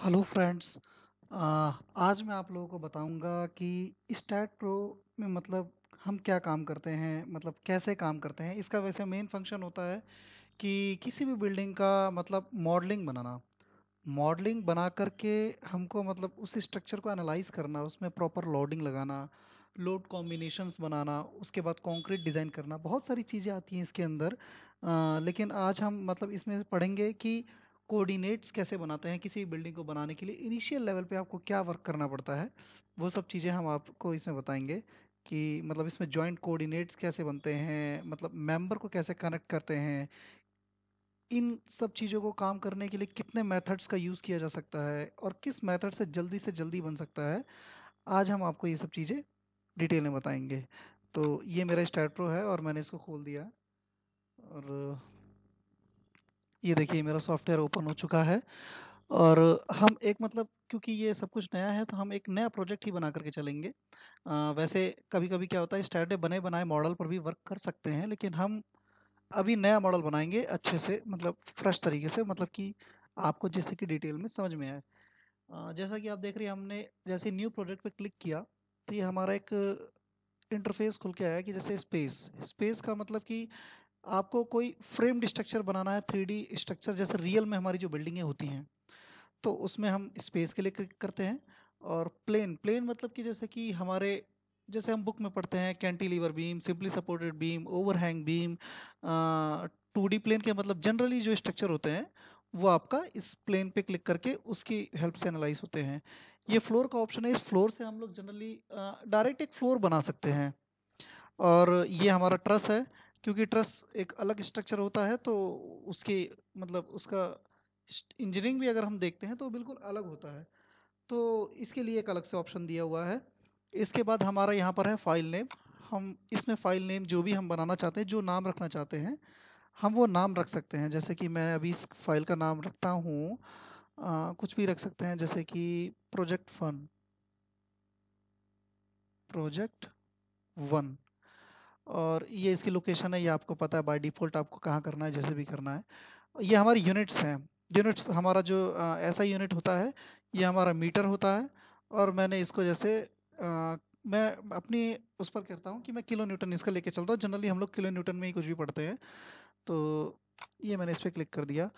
hello friends आज मैं आप लोगों को बताऊंगा कि स्टैट प्रो में मतलब हम क्या काम करते हैं मतलब कैसे काम करते हैं इसका वैसे मेन फंक्शन होता है कि किसी भी बिल्डिंग का मतलब मॉडलिंग बनाना मॉडलिंग बना करके हमको मतलब उस स्ट्रक्चर को एनालाइज करना उसमें प्रॉपर लोडिंग लगाना लोड कॉम्बिनेशंस बनाना उसके बाद कंक्रीट डिज़ाइन करना बहुत सारी चीज़ें आती हैं इसके अंदर आ, लेकिन आज हम मतलब इसमें पढ़ेंगे कि कोऑर्डिनेट्स कैसे बनाते हैं किसी बिल्डिंग को बनाने के लिए इनिशियल लेवल पे आपको क्या वर्क करना पड़ता है वो सब चीज़ें हम आपको इसमें बताएंगे कि मतलब इसमें जॉइंट कोऑर्डिनेट्स कैसे बनते हैं मतलब मेंबर को कैसे कनेक्ट करते हैं इन सब चीज़ों को काम करने के लिए कितने मेथड्स का यूज़ किया जा सकता है और किस मेथड से जल्दी से जल्दी बन सकता है आज हम आपको ये सब चीज़ें डिटेल में बताएंगे तो ये मेरा स्टार्ट प्रो है और मैंने इसको खोल दिया और ये देखिए मेरा सॉफ्टवेयर ओपन हो चुका है और हम एक मतलब क्योंकि ये सब कुछ नया है तो हम एक नया प्रोजेक्ट ही बना करके चलेंगे आ, वैसे कभी कभी क्या होता है स्टैंडर्ड बने बनाए मॉडल पर भी वर्क कर सकते हैं लेकिन हम अभी नया मॉडल बनाएंगे अच्छे से मतलब फ्रेश तरीके से मतलब कि आपको जैसे कि डिटेल में समझ में आए जैसा कि आप देख रहे हैं हमने जैसे न्यू प्रोजेक्ट पर क्लिक किया तो ये हमारा एक इंटरफेस खुल के आया कि जैसे स्पेस स्पेस का मतलब कि आपको कोई फ्रेम स्ट्रक्चर बनाना है थ्री स्ट्रक्चर जैसे रियल में हमारी जो बिल्डिंगें होती हैं तो उसमें हम स्पेस के लिए क्लिक करते हैं और प्लेन प्लेन मतलब कि जैसे कि हमारे जैसे हम बुक में पढ़ते हैं cantilever beam simply supported beam overhang beam two D plane के मतलब जनरली जो स्ट्रक्चर होते हैं वो आपका इस प्लेन पे क्लिक करके उसकी हेल्प से एनालाइज होते हैं ये फ्लोर का ऑप्शन है इस फ्लोर से हम लोग जनरली डायरेक्ट एक फ्लोर बना सकते हैं और ये हमारा ट्रस है क्योंकि ट्रस एक अलग स्ट्रक्चर होता है तो उसके मतलब उसका इंजीनियरिंग भी अगर हम देखते हैं तो बिल्कुल अलग होता है तो इसके लिए एक अलग से ऑप्शन दिया हुआ है इसके बाद हमारा यहाँ पर है फाइल नेम हम इसमें फाइल नेम जो भी हम बनाना चाहते हैं जो नाम रखना चाहते हैं हम वो नाम रख सकते हैं जैसे कि मैं अभी इस फाइल का नाम रखता हूँ कुछ भी रख सकते हैं जैसे कि प्रोजेक्ट फन प्रोजेक्ट वन और ये इसकी लोकेशन है ये आपको पता है बाय डिफ़ॉल्ट आपको कहाँ करना है जैसे भी करना है ये हमारी यूनिट्स हैं यूनिट्स हमारा जो ऐसा यूनिट होता है ये हमारा मीटर होता है और मैंने इसको जैसे आ, मैं अपनी उस पर करता हूँ कि मैं किलो न्यूटन इसका लेके चलता हूँ जनरली हम लोग किलो न्यूटन में ही कुछ भी पढ़ते हैं तो ये मैंने इस पर क्लिक कर दिया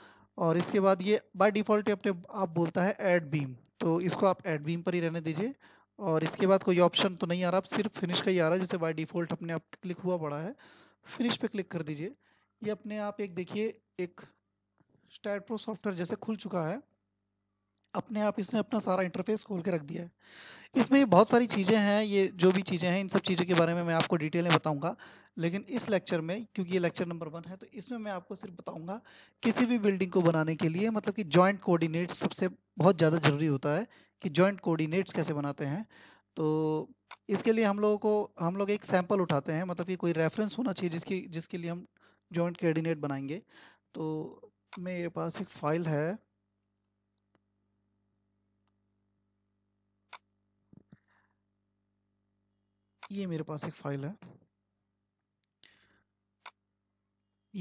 और इसके बाद ये बाय डिफ़ॉल्ट अपने आप बोलता है एड बीम तो इसको आप एड बीम पर ही रहने दीजिए और इसके बाद कोई ऑप्शन तो नहीं आ रहा सिर्फ फिनिश का ही आ रहा है जैसे बाई डिफ़ॉल्ट अपने आप क्लिक हुआ पड़ा है फिनिश पे क्लिक कर दीजिए ये अपने आप एक देखिए एक स्टैट प्रो सॉफ्टवेयर जैसे खुल चुका है अपने आप इसने अपना सारा इंटरफेस खोल के रख दिया है इसमें बहुत सारी चीज़ें हैं ये जो भी चीज़ें हैं इन सब चीज़ों के बारे में मैं आपको डिटेल में बताऊंगा लेकिन इस लेक्चर में क्योंकि ये लेक्चर नंबर वन है तो इसमें मैं आपको सिर्फ बताऊंगा किसी भी बिल्डिंग को बनाने के लिए मतलब कि जॉइंट कोऑर्डिनेट सबसे बहुत ज़्यादा ज़रूरी होता है कि जॉइंट कोऑर्डिनेट्स कैसे बनाते हैं तो इसके लिए हम लोगों को हम लोग एक सैंपल उठाते हैं मतलब कि कोई रेफरेंस होना चाहिए जिसकी जिसके लिए हम जॉइंट कोऑर्डिनेट बनाएंगे तो मेरे पास एक फाइल है ये मेरे पास एक फाइल है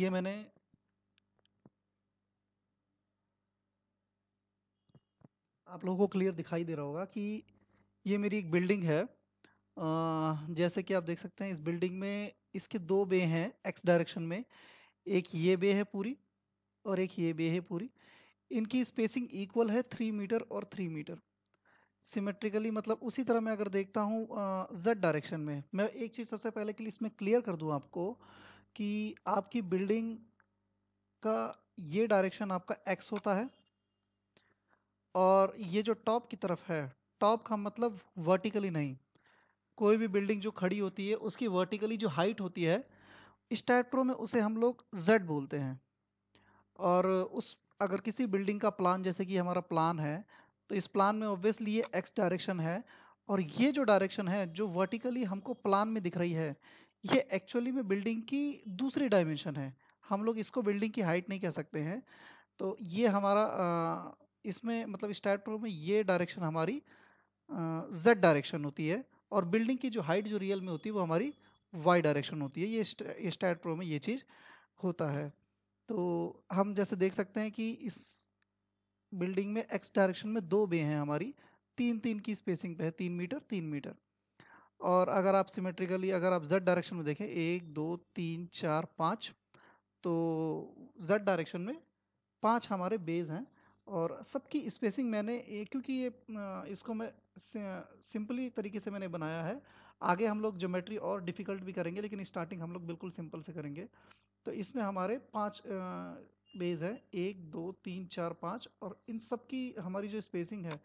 ये मैंने आप लोगों को क्लियर दिखाई दे रहा होगा कि ये मेरी एक बिल्डिंग है जैसे कि आप देख सकते हैं इस बिल्डिंग में इसके दो बे हैं एक्स डायरेक्शन में एक ये बे है पूरी और एक ये बे है पूरी इनकी स्पेसिंग इक्वल है थ्री मीटर और थ्री मीटर सिमेट्रिकली मतलब उसी तरह मैं अगर देखता हूँ जेड डायरेक्शन में मैं एक चीज़ सबसे पहले के लिए इसमें क्लियर कर दूँ आपको कि आपकी बिल्डिंग का ये डायरेक्शन आपका एक्स होता है और ये जो टॉप की तरफ है टॉप का मतलब वर्टिकली नहीं कोई भी बिल्डिंग जो खड़ी होती है उसकी वर्टिकली जो हाइट होती है स्टैट्रो में उसे हम लोग जेड बोलते हैं और उस अगर किसी बिल्डिंग का प्लान जैसे कि हमारा प्लान है तो इस प्लान में ऑब्वियसली ये एक्स डायरेक्शन है और ये जो डायरेक्शन है जो वर्टिकली हमको प्लान में दिख रही है ये एक्चुअली में बिल्डिंग की दूसरी डायमेंशन है हम लोग इसको बिल्डिंग की हाइट नहीं कह सकते हैं तो ये हमारा इसमें मतलब टायर प्रो में ये डायरेक्शन हमारी जेड डायरेक्शन होती है और बिल्डिंग की जो हाइट जो रियल में होती है वो हमारी वाई डायरेक्शन होती है ये टायर प्रो में ये चीज़ होता है तो हम जैसे देख सकते हैं कि इस बिल्डिंग में एक्स डायरेक्शन में दो बे हैं हमारी तीन तीन की स्पेसिंग पे है तीन मीटर तीन मीटर और अगर आप सिमेट्रिकली अगर आप जेड डायरेक्शन में देखें एक दो तीन चार पाँच तो जेड डायरेक्शन में पांच हमारे बेज हैं और सबकी स्पेसिंग मैंने क्योंकि ये इसको मैं सिंपली तरीके से मैंने बनाया है आगे हम लोग ज्योमेट्री और डिफ़िकल्ट भी करेंगे लेकिन स्टार्टिंग हम लोग बिल्कुल सिंपल से करेंगे तो इसमें हमारे पाँच बेज हैं एक दो तीन चार पाँच और इन सब की हमारी जो स्पेसिंग है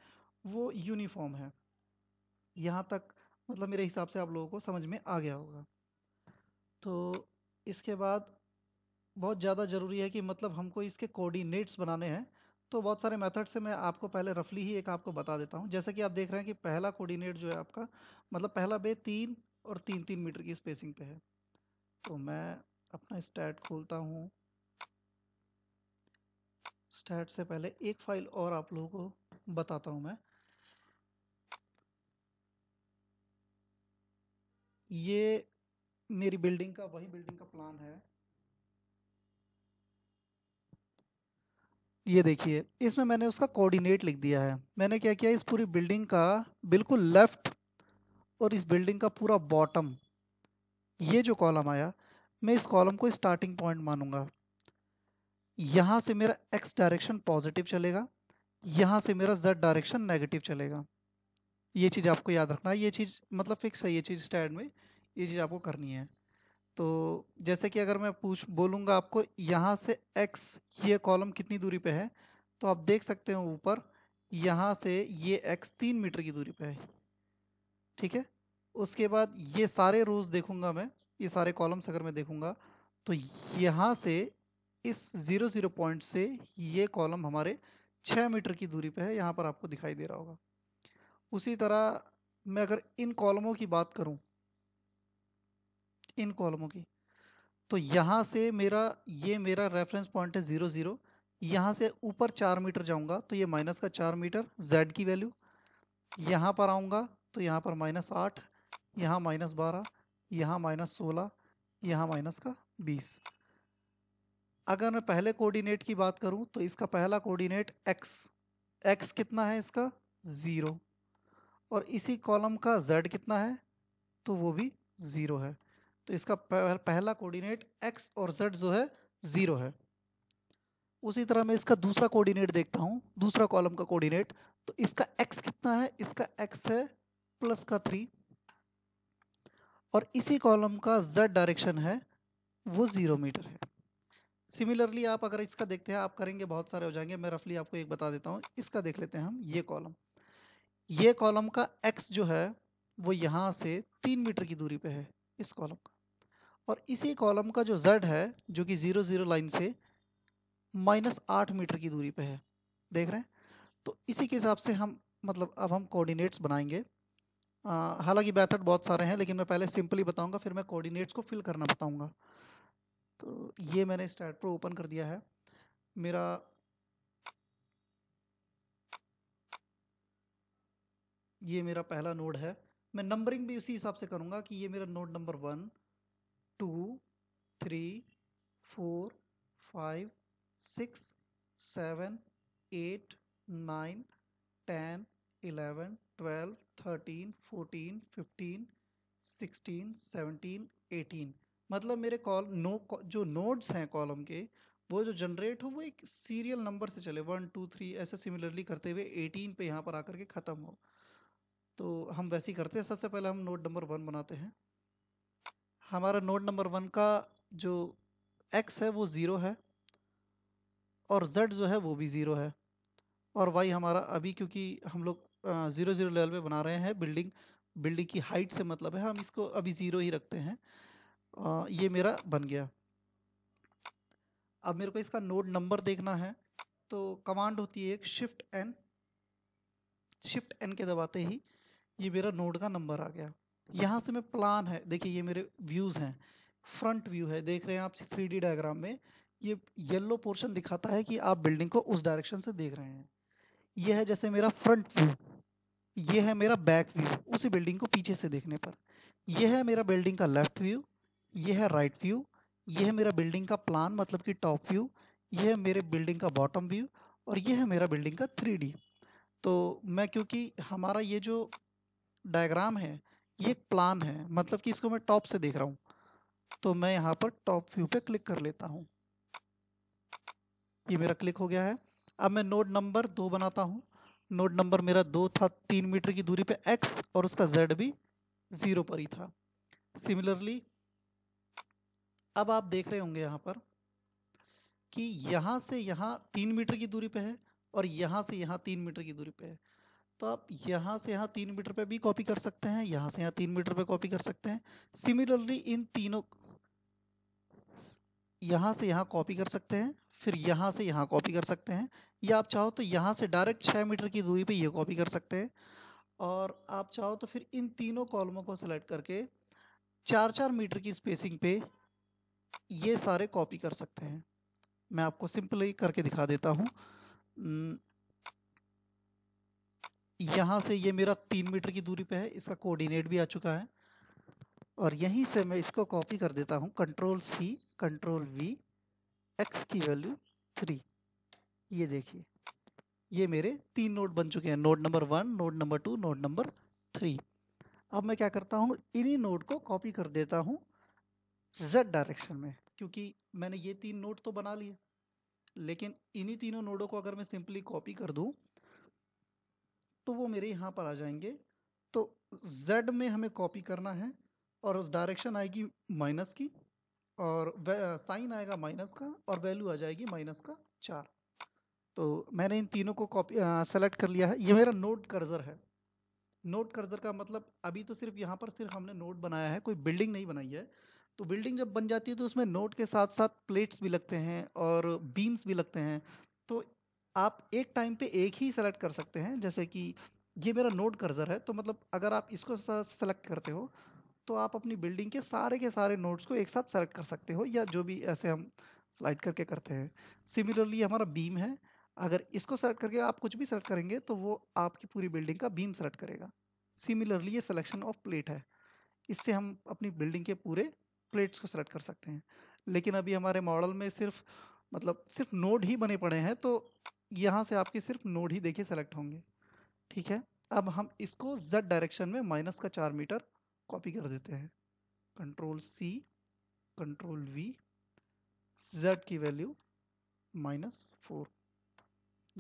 वो यूनिफॉर्म है यहाँ तक मतलब मेरे हिसाब से आप लोगों को समझ में आ गया होगा तो इसके बाद बहुत ज़्यादा ज़रूरी है कि मतलब हमको इसके कोऑर्डिनेट्स बनाने हैं तो बहुत सारे मेथड से मैं आपको पहले रफली ही एक आपको बता देता हूँ जैसा कि आप देख रहे हैं कि पहला कोऑर्डिनेट जो है आपका मतलब पहला बे तीन और तीन तीन मीटर की स्पेसिंग पे है तो मैं अपना स्टैट खोलता हूँ स्टैट से पहले एक फाइल और आप लोगों को बताता हूँ मैं ये मेरी बिल्डिंग का वही बिल्डिंग का प्लान है ये देखिए इसमें मैंने उसका कोऑर्डिनेट लिख दिया है मैंने क्या किया इस पूरी बिल्डिंग का बिल्कुल लेफ्ट और इस बिल्डिंग का पूरा बॉटम ये जो कॉलम आया मैं इस कॉलम को स्टार्टिंग पॉइंट मानूंगा यहाँ से मेरा एक्स डायरेक्शन पॉजिटिव चलेगा यहाँ से मेरा जेड डायरेक्शन नेगेटिव चलेगा ये चीज़ आपको याद रखना मतलब है ये चीज़ मतलब फिक्स है ये चीज़ स्टैंड में ये चीज़ आपको करनी है तो जैसे कि अगर मैं पूछ बोलूंगा आपको यहाँ से x ये कॉलम कितनी दूरी पे है तो आप देख सकते हो ऊपर यहाँ से ये x तीन मीटर की दूरी पे है ठीक है उसके बाद ये सारे रोज देखूंगा मैं ये सारे कॉलम्स अगर मैं देखूंगा तो यहाँ से इस ज़ीरो ज़ीरो पॉइंट से ये कॉलम हमारे छः मीटर की दूरी पे है यहाँ पर आपको दिखाई दे रहा होगा उसी तरह मैं अगर इन कॉलमों की बात करूँ इन कॉलमों की तो यहाँ से मेरा ये मेरा रेफरेंस पॉइंट है ज़ीरो ज़ीरो यहाँ से ऊपर चार मीटर जाऊँगा तो ये माइनस का चार मीटर जेड की वैल्यू यहाँ पर आऊँगा तो यहाँ पर माइनस आठ यहाँ माइनस बारह यहाँ माइनस सोलह यहाँ माइनस का बीस अगर मैं पहले कोऑर्डिनेट की बात करूं तो इसका पहला कोऑर्डिनेट x x कितना है इसका ज़ीरो और इसी कॉलम का z कितना है तो वो भी ज़ीरो है तो इसका पहला कोऑर्डिनेट एक्स और जेड जो है ज़ीरो है उसी तरह मैं इसका दूसरा कोऑर्डिनेट देखता हूँ दूसरा कॉलम का कोऑर्डिनेट तो इसका एक्स कितना है इसका एक्स है प्लस का थ्री और इसी कॉलम का जेड डायरेक्शन है वो ज़ीरो मीटर है सिमिलरली आप अगर इसका देखते हैं आप करेंगे बहुत सारे हो जाएंगे मैं रफली आपको एक बता देता हूँ इसका देख लेते हैं हम ये कॉलम ये कॉलम का एक्स जो है वो यहाँ से तीन मीटर की दूरी पे है इस कॉलम का और इसी कॉलम का जो z है जो कि ज़ीरो ज़ीरो लाइन से माइनस आठ मीटर की दूरी पे है देख रहे हैं तो इसी के हिसाब से हम मतलब अब हम कोऑर्डिनेट्स बनाएंगे हालांकि मेथड बहुत सारे हैं लेकिन मैं पहले सिंपली बताऊंगा फिर मैं कोऑर्डिनेट्स को फिल करना बताऊंगा तो ये मैंने स्टार्ट प्रो ओपन कर दिया है मेरा ये मेरा पहला नोड है मैं नंबरिंग भी उसी हिसाब से करूंगा कि ये मेरा node number one two three four five six seven eight nine ten eleven twelve thirteen fourteen fifteen sixteen seventeen eighteen मतलब मेरे कॉल नो जो नोड्स हैं कॉलम के वो जो जनरेट हो वो एक सीरियल नंबर से चले वन टू थ्री ऐसे सिमिलरली करते हुए एटीन पे यहाँ पर आकर के ख़त्म हो तो हम वैसे ही करते हैं सबसे पहले हम नोड नंबर वन बनाते हैं हमारा नोड नंबर वन का जो एक्स है वो ज़ीरो है और जेड जो है वो भी ज़ीरो है और वाई हमारा अभी क्योंकि हम लोग ज़ीरो ज़ीरो लेवल पे बना रहे हैं बिल्डिंग बिल्डिंग की हाइट से मतलब है हम इसको अभी ज़ीरो ही रखते हैं आ, ये मेरा बन गया अब मेरे को इसका नोड नंबर देखना है तो कमांड होती है एक शिफ्ट एन शिफ्ट एन के दबाते ही ये मेरा नोड का नंबर आ गया यहाँ से मैं प्लान है देखिए ये मेरे व्यूज़ हैं फ्रंट व्यू है देख रहे हैं आप थ्री डी डायग्राम में ये येलो पोर्शन दिखाता है कि आप बिल्डिंग को उस डायरेक्शन से देख रहे हैं यह है जैसे मेरा फ्रंट व्यू यह है मेरा बैक व्यू उसी बिल्डिंग को पीछे से देखने पर यह है मेरा बिल्डिंग का लेफ्ट व्यू यह है राइट व्यू यह है मेरा बिल्डिंग का प्लान मतलब कि टॉप व्यू यह है मेरे बिल्डिंग का बॉटम व्यू और यह है मेरा बिल्डिंग का थ्री तो मैं क्योंकि हमारा ये जो डायग्राम है ये प्लान है मतलब कि इसको मैं टॉप से देख रहा हूँ तो मैं यहाँ पर टॉप व्यू पे क्लिक कर लेता हूँ ये मेरा क्लिक हो गया है अब मैं नोड नंबर दो बनाता हूँ नोड नंबर मेरा दो था तीन मीटर की दूरी पे एक्स और उसका जेड भी ज़ीरो पर ही था सिमिलरली अब आप देख रहे होंगे यहाँ पर कि यहाँ से यहाँ तीन मीटर की दूरी पे है और यहाँ से यहाँ तीन मीटर की दूरी पे है तो आप यहाँ से यहाँ तीन मीटर पे भी कॉपी कर सकते हैं यहाँ से यहाँ तीन मीटर पे कॉपी कर सकते हैं सिमिलरली इन तीनों यहाँ से यहाँ कॉपी कर सकते हैं फिर यहाँ से यहाँ कॉपी कर सकते हैं या आप चाहो तो यहाँ से डायरेक्ट छः मीटर की दूरी पे ये कॉपी कर सकते हैं और आप चाहो तो फिर इन तीनों कॉलमों को सिलेक्ट करके चार चार मीटर की स्पेसिंग पे ये सारे कॉपी कर सकते हैं मैं आपको सिंपली करके दिखा देता हूँ यहाँ से ये मेरा तीन मीटर की दूरी पे है इसका कोऑर्डिनेट भी आ चुका है और यहीं से मैं इसको कॉपी कर देता हूँ control C control V X की वैल्यू थ्री ये देखिए ये मेरे तीन नोड बन चुके हैं node number one node number two node number three अब मैं क्या करता हूँ इन्हीं नोड को कॉपी कर देता हूँ जेड डायरेक्शन में क्योंकि मैंने ये तीन नोड तो बना लिए लेकिन इन्हीं तीनों नोडों को अगर मैं सिंपली कॉपी कर दूँ तो वो मेरे यहाँ पर आ जाएंगे तो z में हमें कॉपी करना है और उस डायरेक्शन आएगी माइनस की और साइन आएगा माइनस का और वैल्यू आ जाएगी माइनस का चार तो मैंने इन तीनों को कॉपी सेलेक्ट कर लिया है ये मेरा नोट कर्जर है नोट कर्जर का मतलब अभी तो सिर्फ यहाँ पर सिर्फ हमने नोट बनाया है कोई बिल्डिंग नहीं बनाई है तो बिल्डिंग जब बन जाती है तो उसमें नोट के साथ साथ प्लेट्स भी लगते हैं और बीम्स भी लगते हैं तो आप एक टाइम पे एक ही सेलेक्ट कर सकते हैं जैसे कि ये मेरा नोट कर्जर है तो मतलब अगर आप इसको सेलेक्ट करते हो तो आप अपनी बिल्डिंग के सारे के सारे नोट्स को एक साथ सेलेक्ट कर सकते हो या जो भी ऐसे हम स्लाइड करके करते हैं सिमिलरली हमारा बीम है अगर इसको सेलेक्ट करके आप कुछ भी सेलेक्ट करेंगे तो वो आपकी पूरी बिल्डिंग का बीम सेलेक्ट करेगा सिमिलरली ये सिलेक्शन ऑफ प्लेट है इससे हम अपनी बिल्डिंग के पूरे प्लेट्स को सेलेक्ट कर सकते हैं लेकिन अभी हमारे मॉडल में सिर्फ मतलब सिर्फ नोड ही बने पड़े हैं तो यहाँ से आपके सिर्फ नोड ही देखिए सेलेक्ट होंगे ठीक है अब हम इसको जेड डायरेक्शन में माइनस का चार मीटर कॉपी कर देते हैं control C control V Z की वैल्यू माइनस फोर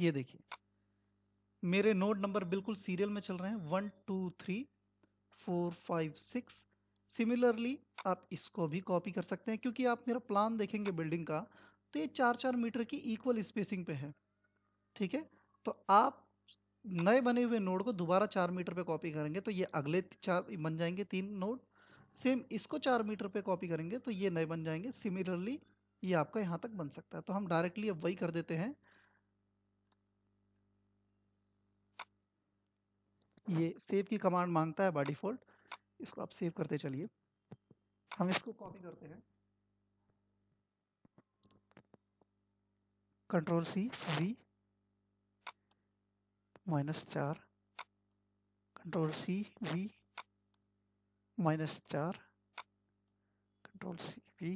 ये देखिए मेरे नोड नंबर बिल्कुल सीरियल में चल रहे हैं one two three four five six similarly आप इसको भी कॉपी कर सकते हैं क्योंकि आप मेरा प्लान देखेंगे बिल्डिंग का तो ये चार चार मीटर की इक्वल स्पेसिंग पे है ठीक है तो आप नए बने हुए नोड को दोबारा चार मीटर पे कॉपी करेंगे तो ये अगले चार बन जाएंगे तीन नोड सेम इसको चार मीटर पे कॉपी करेंगे तो ये नए बन जाएंगे सिमिलरली ये आपका यहाँ तक बन सकता है तो हम डायरेक्टली अब वही कर देते हैं ये सेव की कमांड मांगता है बाई डिफॉल्ट इसको आप सेव करते चलिए हम इसको कॉपी करते हैं कंट्रोल सी वी माइनस चार कंट्रोल सी वी माइनस चार कंट्रोल सी वी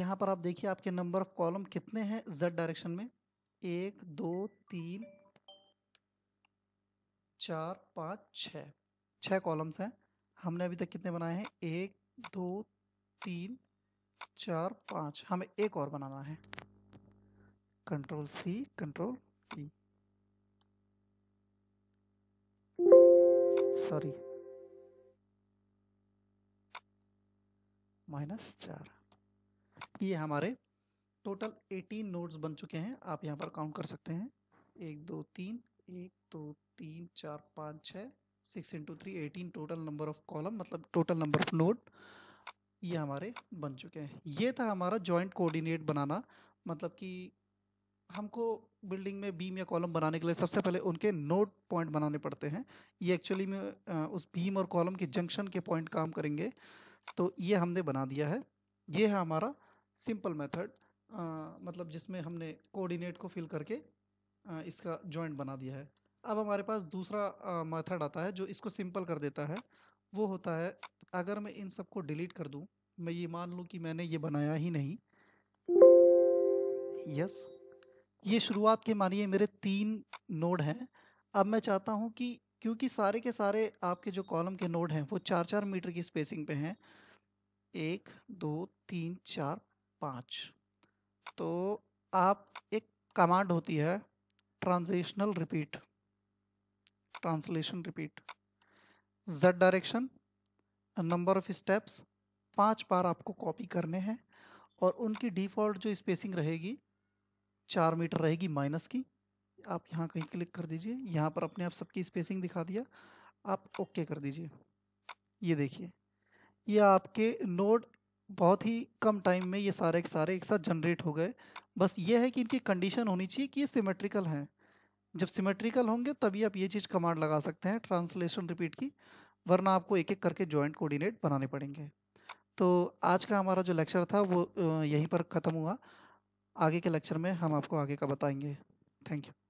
यहाँ पर आप देखिए आपके नंबर ऑफ कॉलम कितने हैं जेड डायरेक्शन में एक दो तीन चार पाँच छ छः कॉलम्स हैं हमने अभी तक कितने बनाए हैं एक दो तीन चार पाँच हमें एक और बनाना है control C control P sorry minus चार ये हमारे टोटल एटीन नोड्स बन चुके हैं आप यहाँ पर काउंट कर सकते हैं एक दो तीन एक दो तीन चार पाँच छः six into three eighteen total number of column मतलब टोटल नंबर ऑफ नोड ये हमारे बन चुके हैं ये था हमारा जॉइंट कोऑर्डिनेट बनाना मतलब कि हमको बिल्डिंग में बीम या कॉलम बनाने के लिए सबसे पहले उनके नोड पॉइंट बनाने पड़ते हैं ये एक्चुअली में उस बीम और कॉलम के जंक्शन के पॉइंट काम करेंगे तो ये हमने बना दिया है ये है हमारा सिंपल मेथड मतलब जिसमें हमने कोऑर्डिनेट को फिल करके आ, इसका जॉइंट बना दिया है अब हमारे पास दूसरा मेथड आता है जो इसको सिंपल कर देता है वो होता है अगर मैं इन सबको डिलीट कर दूं मैं ये मान लूं कि मैंने ये बनाया ही नहीं यस ये शुरुआत के मानिए मेरे तीन नोड हैं अब मैं चाहता हूं कि क्योंकि सारे के सारे आपके जो कॉलम के नोड हैं वो चार चार मीटर की स्पेसिंग पे हैं एक दो तीन चार पाँच तो आप एक कमांड होती है translational repeat translation repeat Z direction number of steps पांच बार आपको कॉपी करने हैं और उनकी डिफ़ॉल्ट जो स्पेसिंग रहेगी चार मीटर रहेगी माइनस की आप यहाँ कहीं क्लिक कर दीजिए यहाँ पर अपने आप सबकी स्पेसिंग दिखा दिया आप ओके कर दीजिए ये देखिए ये आपके नोड बहुत ही कम टाइम में ये सारे के सारे एक साथ जनरेट हो गए बस ये है कि इनकी कंडीशन होनी चाहिए कि ये सिमेट्रिकल हैं जब सिमेट्रिकल होंगे तभी आप ये चीज़ कमांड लगा सकते हैं ट्रांसलेशन रिपीट की वरना आपको एक एक करके जॉइंट कोऑर्डिनेट बनाने पड़ेंगे तो आज का हमारा जो लेक्चर था वो यहीं पर ख़त्म हुआ आगे के लेक्चर में हम आपको आगे का बताएंगे थैंक यू